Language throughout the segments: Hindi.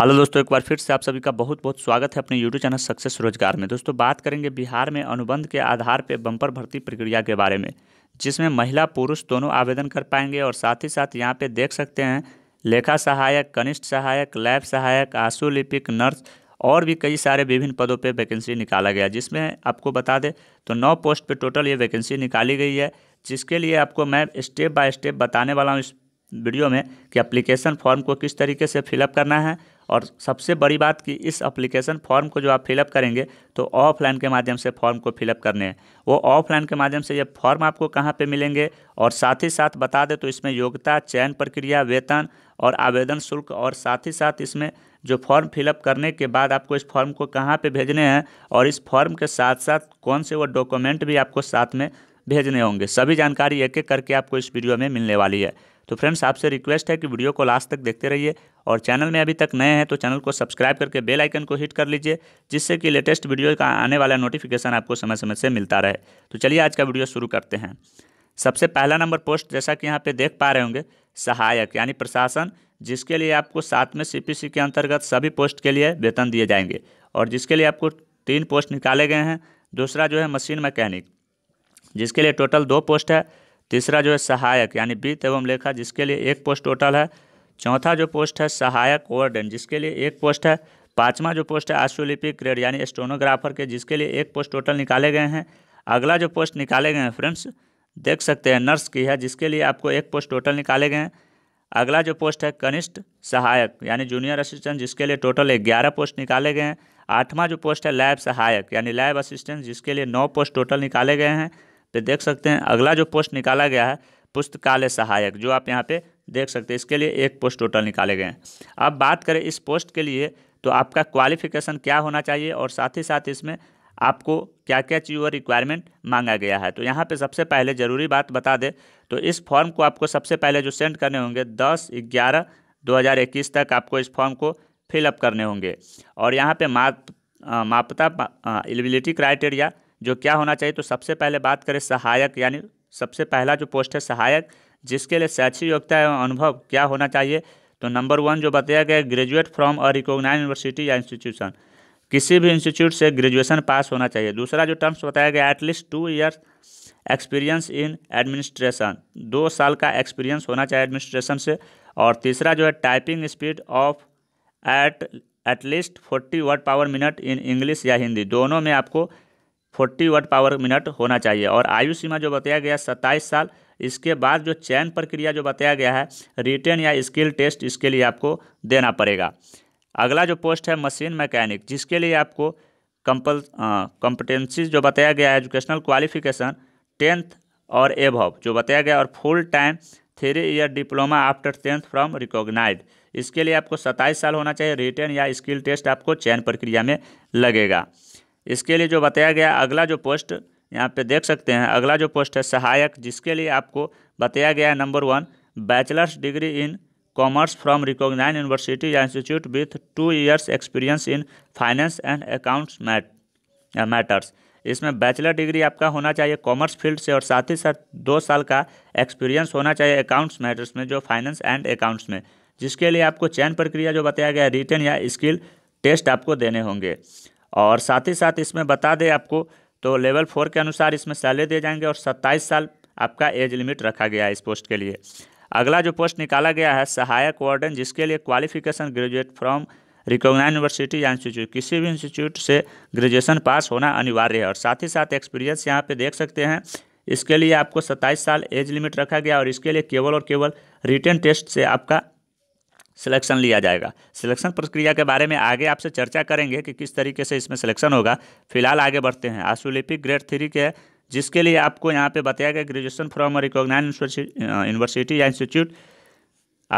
हेलो दोस्तों एक बार फिर से आप सभी का बहुत बहुत स्वागत है अपने यूट्यूब चैनल सक्सेस रोजगार में दोस्तों बात करेंगे बिहार में अनुबंध के आधार पर बम्पर भर्ती प्रक्रिया के बारे में जिसमें महिला पुरुष दोनों आवेदन कर पाएंगे और साथ ही साथ यहाँ पे देख सकते हैं लेखा सहायक कनिष्ठ सहायक लैब सहायक आंसू लिपिक नर्स और भी कई सारे विभिन्न पदों पर वैकेंसी निकाला गया जिसमें आपको बता दें तो नौ पोस्ट पर टोटल ये वैकेंसी निकाली गई है जिसके लिए आपको मैं स्टेप बाय स्टेप बताने वाला हूँ इस वीडियो में कि अप्लीकेशन फॉर्म को किस तरीके से फिलअप करना है और सबसे बड़ी बात कि इस अप्लीकेशन फॉर्म को जो आप फिलअप करेंगे तो ऑफलाइन के माध्यम से फॉर्म को फिलअप करने हैं वो ऑफलाइन के माध्यम से ये फॉर्म आपको कहाँ पे मिलेंगे और साथ ही साथ बता दें तो इसमें योग्यता चयन प्रक्रिया वेतन और आवेदन शुल्क और साथ ही साथ इसमें जो फॉर्म फिलअप करने के बाद आपको इस फॉर्म को कहाँ पर भेजने हैं और इस फॉर्म के साथ साथ कौन से वो डॉक्यूमेंट भी आपको साथ में भेजने होंगे सभी जानकारी एक एक करके आपको इस वीडियो में मिलने वाली है तो फ्रेंड्स आपसे रिक्वेस्ट है कि वीडियो को लास्ट तक देखते रहिए और चैनल में अभी तक नए हैं तो चैनल को सब्सक्राइब करके बेल आइकन को हिट कर लीजिए जिससे कि लेटेस्ट वीडियो का आने वाला नोटिफिकेशन आपको समय समय से मिलता रहे तो चलिए आज का वीडियो शुरू करते हैं सबसे पहला नंबर पोस्ट जैसा कि यहाँ पे देख पा रहे होंगे सहायक यानी प्रशासन जिसके लिए आपको साथ में सी के अंतर्गत सभी पोस्ट के लिए वेतन दिए जाएंगे और जिसके लिए आपको तीन पोस्ट निकाले गए हैं दूसरा जो है मशीन मैकेनिक जिसके लिए टोटल दो पोस्ट है तीसरा जो है सहायक यानी वित्त एवं लेखा जिसके लिए एक पोस्ट टोटल है चौथा जो पोस्ट है सहायक वार्डन जिसके लिए एक पोस्ट है पाँचवा जो पोस्ट है आशुलिपिक ग्रेड यानी स्टोनोग्राफर के जिसके लिए एक पोस्ट टोटल निकाले गए हैं अगला जो पोस्ट निकाले गए हैं फ्रेंड्स देख सकते हैं नर्स की है जिसके लिए आपको एक पोस्ट टोटल निकाले गए हैं अगला जो पोस्ट है कनिष्ठ सहायक यानी जूनियर असिस्टेंट जिसके लिए टोटल ग्यारह पोस्ट निकाले गए हैं आठवां जो पोस्ट है लैब सहायक यानी लैब असिस्टेंट जिसके लिए नौ पोस्ट टोटल निकाले गए हैं तो देख सकते हैं अगला जो पोस्ट निकाला गया है पुस्तकालय सहायक जो आप यहाँ पे देख सकते हैं इसके लिए एक पोस्ट टोटल निकाले गए हैं अब बात करें इस पोस्ट के लिए तो आपका क्वालिफिकेशन क्या होना चाहिए और साथ ही साथ इसमें आपको क्या क्या चीज़ और रिक्वायरमेंट मांगा गया है तो यहाँ पे सबसे पहले ज़रूरी बात बता दें तो इस फॉर्म को आपको सबसे पहले जो सेंड करने होंगे दस ग्यारह दो हज़ार इक्कीस तक आपको इस फॉर्म को फिलअप करने होंगे और यहाँ पे माप मापता एलिबिलिटी क्राइटेरिया जो क्या होना चाहिए तो सबसे पहले बात करें सहायक यानी सबसे पहला जो पोस्ट है सहायक जिसके लिए शैक्षिक योग्यता एवं अनुभव क्या होना चाहिए तो नंबर वन जो बताया गया graduate from a recognise university या इंस्टीट्यूशन किसी भी इंस्टीट्यूट से ग्रेजुएशन पास होना चाहिए दूसरा जो टर्म्स बताया गया at least two years experience in administration दो साल का एक्सपीरियंस होना चाहिए एडमिनिस्ट्रेशन से और तीसरा जो है typing speed of at at least forty word per minute in English या हिंदी दोनों में आपको फोर्टी वाट पावर मिनट होना चाहिए और आयु सीमा जो बताया गया सत्ताईस साल इसके बाद जो चयन प्रक्रिया जो बताया गया है रिटर्न या स्किल टेस्ट इसके लिए आपको देना पड़ेगा अगला जो पोस्ट है मशीन मैकेनिक जिसके लिए आपको कंपल कॉम्पिटेंसीज जो बताया गया है एजुकेशनल क्वालिफिकेशन टेंथ और एभव जो बताया गया और full time three year diploma after tenth from recognise इसके लिए आपको सत्ताईस साल होना चाहिए रिटर्न या स्किल टेस्ट आपको चयन प्रक्रिया में लगेगा इसके लिए जो बताया गया अगला जो पोस्ट यहाँ पे देख सकते हैं अगला जो पोस्ट है सहायक जिसके लिए आपको बताया गया है number one bachelors degree in commerce from recognise university या institute with two years experience in finance and accounts mat matters इसमें बैचलर डिग्री आपका होना चाहिए कॉमर्स फील्ड से और साथ ही साथ दो साल का एक्सपीरियंस होना चाहिए अकाउंट्स मैटर्स में जो फाइनेंस एंड अकाउंट्स में जिसके लिए आपको चयन प्रक्रिया जो बताया गया रिटर्न या स्किल टेस्ट आपको देने होंगे और साथ ही साथ इसमें बता दें आपको तो लेवल फोर के अनुसार इसमें सैलरी दिए जाएंगे और सत्ताईस साल आपका एज लिमिट रखा गया है इस पोस्ट के लिए अगला जो पोस्ट निकाला गया है सहायक वार्डन जिसके लिए qualification graduate from recognise university या इंस्टीट्यूट किसी भी इंस्टीट्यूट से ग्रेजुएशन पास होना अनिवार्य है और साथ ही साथ एक्सपीरियंस यहाँ पे देख सकते हैं इसके लिए आपको 27 साल एज लिमिट रखा गया और इसके लिए केवल और केवल रिटर्न टेस्ट से आपका सिलेक्शन लिया जाएगा सिलेक्शन प्रक्रिया के बारे में आगे आपसे चर्चा करेंगे कि किस तरीके से इसमें सिलेक्शन होगा फिलहाल आगे बढ़ते हैं आशुलिपिक ग्रेड थ्री के जिसके लिए आपको यहाँ पे बताया गया ग्रेजुएशन फ्रॉम रिकॉग्नाइज यूनिवर्सिटी या इंस्टीट्यूट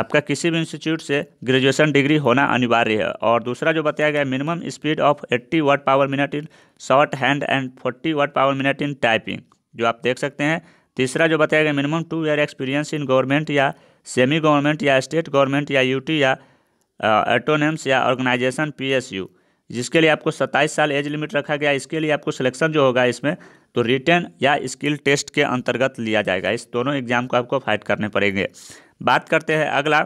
आपका किसी भी इंस्टीट्यूट से ग्रेजुएशन डिग्री होना अनिवार्य है और दूसरा जो बताया गया minimum speed of 80 word per minute in shorthand and 40 word per minute in typing जो आप देख सकते हैं तीसरा जो बताया गया minimum two year experience in government या सेमी गवर्नमेंट या स्टेट गवर्नमेंट या यूटी या एटोनेम्स या ऑर्गेनाइजेशन पीएसयू जिसके लिए आपको 27 साल एज लिमिट रखा गया इसके लिए आपको सिलेक्शन जो होगा इसमें तो रिटर्न या स्किल टेस्ट के अंतर्गत लिया जाएगा इस दोनों एग्जाम को आपको फाइट करने पड़ेंगे बात करते हैं अगला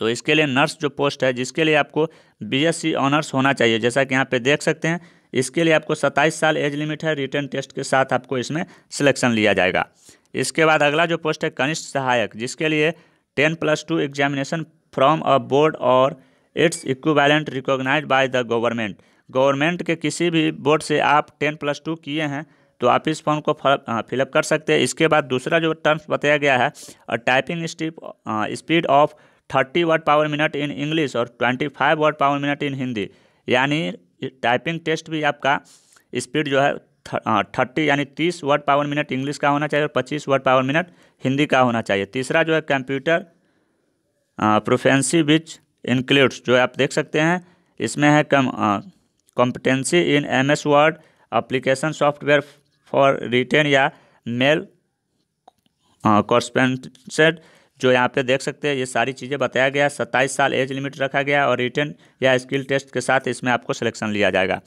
तो इसके लिए नर्स जो पोस्ट है जिसके लिए आपको बीएससी ऑनर्स होना चाहिए जैसा कि यहाँ पे देख सकते हैं इसके लिए आपको सत्ताईस साल एज लिमिट है रिटर्न टेस्ट के साथ आपको इसमें सिलेक्शन लिया जाएगा इसके बाद अगला जो पोस्ट है कनिष्ठ सहायक जिसके लिए ten plus two examination from a board और its equivalent recognise by the government government के किसी भी बोर्ड से आप टेन प्लस टू किए हैं तो आप इस फॉर्म को फिलअप कर सकते हैं इसके बाद दूसरा जो टर्म्स बताया गया है typing speed of thirty word per minute in English और twenty five word per minute in Hindi यानी टाइपिंग टेस्ट भी आपका स्पीड जो है थर्टी यानी तीस वर्ड पावर मिनट इंग्लिश का होना चाहिए और पच्चीस वर्ड पावर मिनट हिंदी का होना चाहिए तीसरा जो है कंप्यूटर प्रोफेंसी विच इंक्लूड्स जो आप देख सकते हैं इसमें है कम competency in M S Word application software for written या मेल कॉर्स्पेंसेड जो यहाँ पे देख सकते हैं ये सारी चीज़ें बताया गया सत्ताईस साल एज लिमिट रखा गया और रिटर्न या स्किल टेस्ट के साथ इसमें आपको सिलेक्शन लिया जाएगा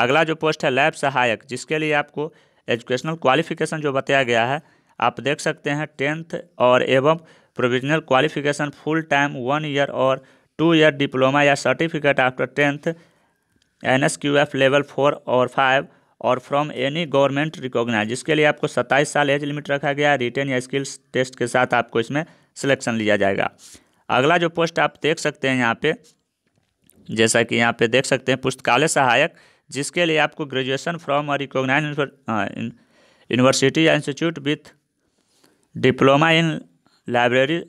अगला जो पोस्ट है लैब सहायक जिसके लिए आपको एजुकेशनल क्वालिफिकेशन जो बताया गया है आप देख सकते हैं टेंथ और एवं provisional qualification full time one year और टू ईयर डिप्लोमा या certificate after tenth N S Q F level four और फाइव और फ्रॉम एनी गवर्नमेंट रिकॉग्नाइज जिसके लिए आपको सत्ताईस साल एज लिमिट रखा गया है रिटेन या स्किल्स टेस्ट के साथ आपको इसमें सिलेक्शन लिया जाएगा अगला जो पोस्ट आप देख सकते हैं यहाँ पे जैसा कि यहाँ पे देख सकते हैं पुस्तकालय सहायक जिसके लिए आपको ग्रेजुएशन फ्रॉम रिकोगनाइज यूनिवर्सिटी या institute with diploma in library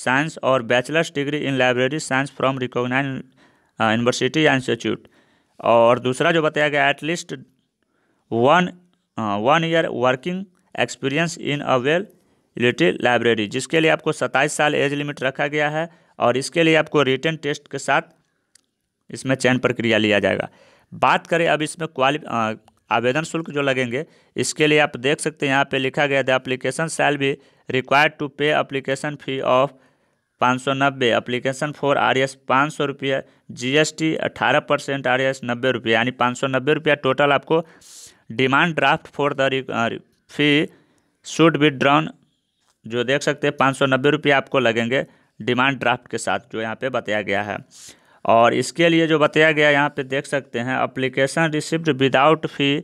science और bachelors degree in library science from recognise university या इंस्टीट्यूट और दूसरा जो बताया गया at least one one year working experience in a well little library जिसके लिए आपको सत्ताईस साल एज लिमिट रखा गया है और इसके लिए आपको रिटर्न टेस्ट के साथ इसमें चयन प्रक्रिया लिया जाएगा बात करें अब इसमें क्वालि आवेदन शुल्क जो लगेंगे इसके लिए आप देख सकते हैं यहाँ पे लिखा गया the application shall be required to pay application fee of पाँच सौ नब्बे अप्लीकेशन फॉर आर एस पाँच सौ रुपये जी एस टी अट्ठारह परसेंट आर एस नब्बे रुपये यानी पाँच सौ नब्बे रुपया टोटल आपको demand draft for the fee should be drawn जो देख सकते हैं पाँच सौ नब्बे रुपये आपको लगेंगे डिमांड ड्राफ्ट के साथ जो यहाँ पे बताया गया है और इसके लिए जो बताया गया यहाँ पे देख सकते हैं application receipt without fee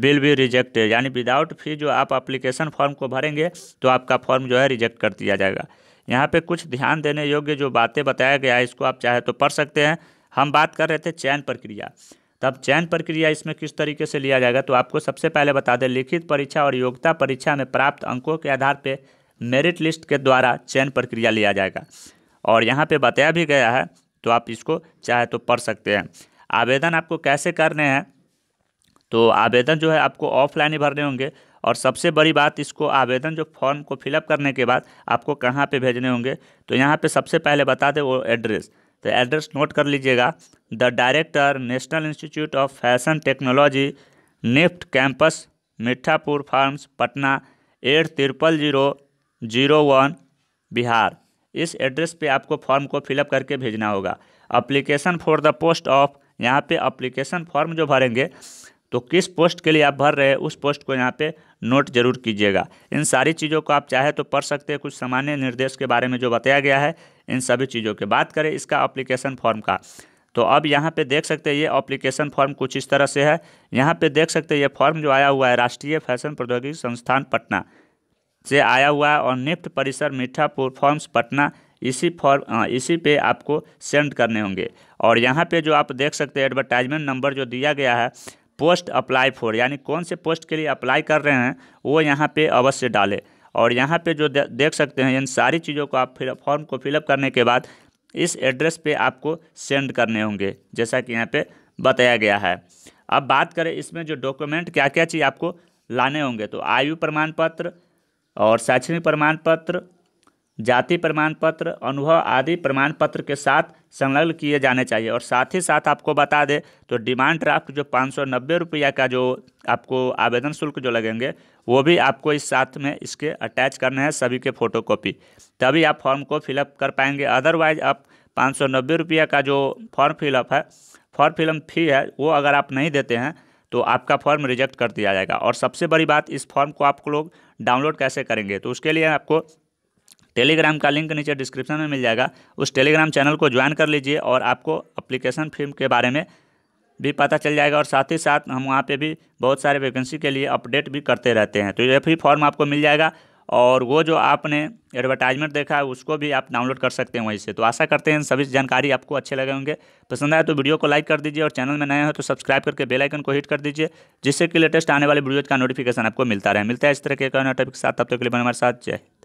will be rejected यानी विदाउट फी जो आप अप्लीकेशन फॉर्म को भरेंगे तो आपका फॉर्म जो है रिजेक्ट कर दिया जाएगा यहाँ पे कुछ ध्यान देने योग्य जो बातें बताया गया है इसको आप चाहे तो पढ़ सकते हैं हम बात कर रहे थे चयन प्रक्रिया तब चयन प्रक्रिया इसमें किस तरीके से लिया जाएगा तो आपको सबसे पहले बता दें लिखित परीक्षा और योग्यता परीक्षा में प्राप्त अंकों के आधार पर मेरिट लिस्ट के द्वारा चयन प्रक्रिया लिया जाएगा और यहाँ पर बताया भी गया है तो आप इसको चाहे तो पढ़ सकते हैं आवेदन आपको कैसे करने हैं तो आवेदन जो है आपको ऑफलाइन ही भरने होंगे और सबसे बड़ी बात इसको आवेदन जो फॉर्म को फिलअप करने के बाद आपको कहाँ पे भेजने होंगे तो यहाँ पे सबसे पहले बता दें वो एड्रेस तो एड्रेस नोट कर लीजिएगा the director national institute of fashion technology NIFT campus Mithapur farms Patna eight triple zero zero one Bihar इस एड्रेस पे आपको फॉर्म को फिलअप करके भेजना होगा application for the post of यहाँ पे अप्लीकेशन फॉर्म जो भरेंगे तो किस पोस्ट के लिए आप भर रहे हैं उस पोस्ट को यहाँ पे नोट जरूर कीजिएगा इन सारी चीज़ों को आप चाहे तो पढ़ सकते हैं कुछ सामान्य निर्देश के बारे में जो बताया गया है इन सभी चीज़ों के बात करें इसका अप्लीकेशन फॉर्म का तो अब यहाँ पे देख सकते हैं ये अप्लीकेशन फॉर्म कुछ इस तरह से है यहाँ पे देख सकते हैं ये फॉर्म जो आया हुआ है राष्ट्रीय फैशन प्रौद्योगिकी संस्थान पटना से आया हुआ है और निफ्ट परिसर मीठापुर फॉर्म्स पटना इसी फॉर्म इसी पे आपको सेंड करने होंगे और यहाँ पे जो आप देख सकते हैं एडवर्टाइजमेंट नंबर जो दिया गया है पोस्ट अप्लाई फॉर यानी कौन से पोस्ट के लिए अप्लाई कर रहे हैं वो यहाँ पे अवश्य डालें और यहाँ पे जो देख सकते हैं इन सारी चीज़ों को आप फिर फॉर्म को फिलअप करने के बाद इस एड्रेस पर आपको सेंड करने होंगे जैसा कि यहाँ पर बताया गया है अब बात करें इसमें जो डॉक्यूमेंट क्या क्या चीज़ आपको लाने होंगे तो आयु प्रमाण पत्र और शैक्षणिक प्रमाण पत्र जाति प्रमाण पत्र अनुभव आदि प्रमाण पत्र के साथ संलग्न किए जाने चाहिए और साथ ही साथ आपको बता दें तो डिमांड ड्राफ्ट जो पाँच सौ नब्बे रुपया का जो आपको आवेदन शुल्क जो लगेंगे वो भी आपको इस साथ में इसके अटैच करने हैं सभी के फोटो कॉपी तभी आप फॉर्म को फिलअप कर पाएंगे अदरवाइज आप पाँच सौ नब्बे रुपया का जो फॉर्म फिलअप है फॉर्म फिलअप फी है वो अगर आप नहीं देते हैं तो आपका फॉर्म रिजेक्ट कर दिया जाएगा और सबसे बड़ी बात इस फॉर्म को आप लोग डाउनलोड कैसे करेंगे तो उसके लिए आपको टेलीग्राम का लिंक नीचे डिस्क्रिप्शन में मिल जाएगा उस टेलीग्राम चैनल को ज्वाइन कर लीजिए और आपको अप्लीकेशन फीम के बारे में भी पता चल जाएगा और साथ ही साथ हम वहाँ पे भी बहुत सारे वैकेंसी के लिए अपडेट भी करते रहते हैं तो ये फ्री फॉर्म आपको मिल जाएगा और वो जो आपने एडवर्टाइजमेंट देखा है उसको भी आप डाउनलोड कर सकते हैं वहीं से तो आशा करते हैं सभी जानकारी आपको अच्छे लगे होंगे पसंद आए तो वीडियो को लाइक कर दीजिए और चैनल में नए हो तो सब्सक्राइब करके बेल आइकन को हिट कर दीजिए जिससे कि लेटेस्ट आने वाले वीडियोज का नोटिफिकेशन आपको मिलता रहे मिलता है इस तरह के टॉपिक के साथ तब तक के लिए हमारे साथ जय